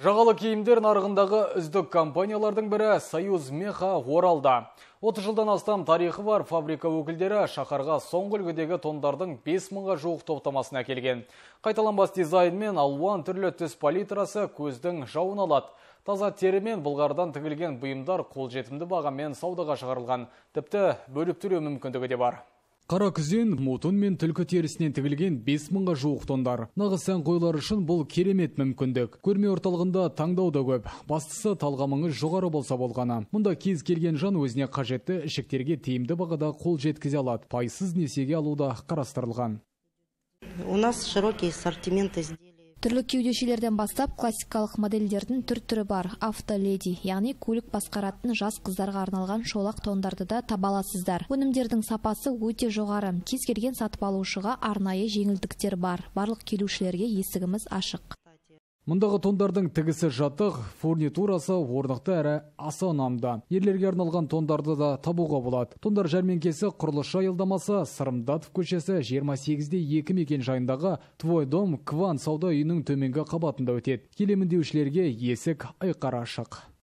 Жағалы киімдер нарығындағы үздік компаниялардың бірі Союз Меха Оралда. 30 жылдан астам тарихы бар фабрика өкілдері шақарға соңғы үлгідегі тондардың 5000-ға жоқ топтамасын әкелген. Қайталанбас дизайн мен алуан түрлі түс палитрасы көздің жауын алады. Таза тері мен бұлғардан тігілген бұйымдар қолжетімді бағамен саудаға шығарылған. Тіпті бөліп түре мүмкіндігі де бар қара күзен мутон мен түлкі терісінен тігілген 5 мыңға жуық тондар нағыз сән қойлар үшін бұл керемет мүмкіндік көрме орталығында таңдау да көп бастысы талғамыңыз жоғары болса болғаны мұнда кез келген жан өзіне қажетті ішіктерге тиімді бағада қол жеткізе алады пайсыз несиеге алу да қарастырылған у нас широкий ассортимент түрлі кеудешелерден бастап классикалық модельдердің түр түрі бар автоледи яғни көлік басқаратын жас қыздарға арналған шолақ тондарды да таба аласыздар өнімдердің сапасы өте жоғары кез келген сатып алушыға арнайы жеңілдіктер бар барлық келушілерге есігіміз ашық Мұндағы тондардың тігісі жатық, фурнитурасы орнықты әрі аса ұнамды. Ерлерге арналған тондарды да табуға болады. Тондар жәрменкесі құрылысшы айылдамасы Сырымдатов көшесі 28-де 2 мекен жайындағы Твой дом Кван сауда үйінің төменгі қабатында өтеді. Келемін деушілерге есік айқара ашық.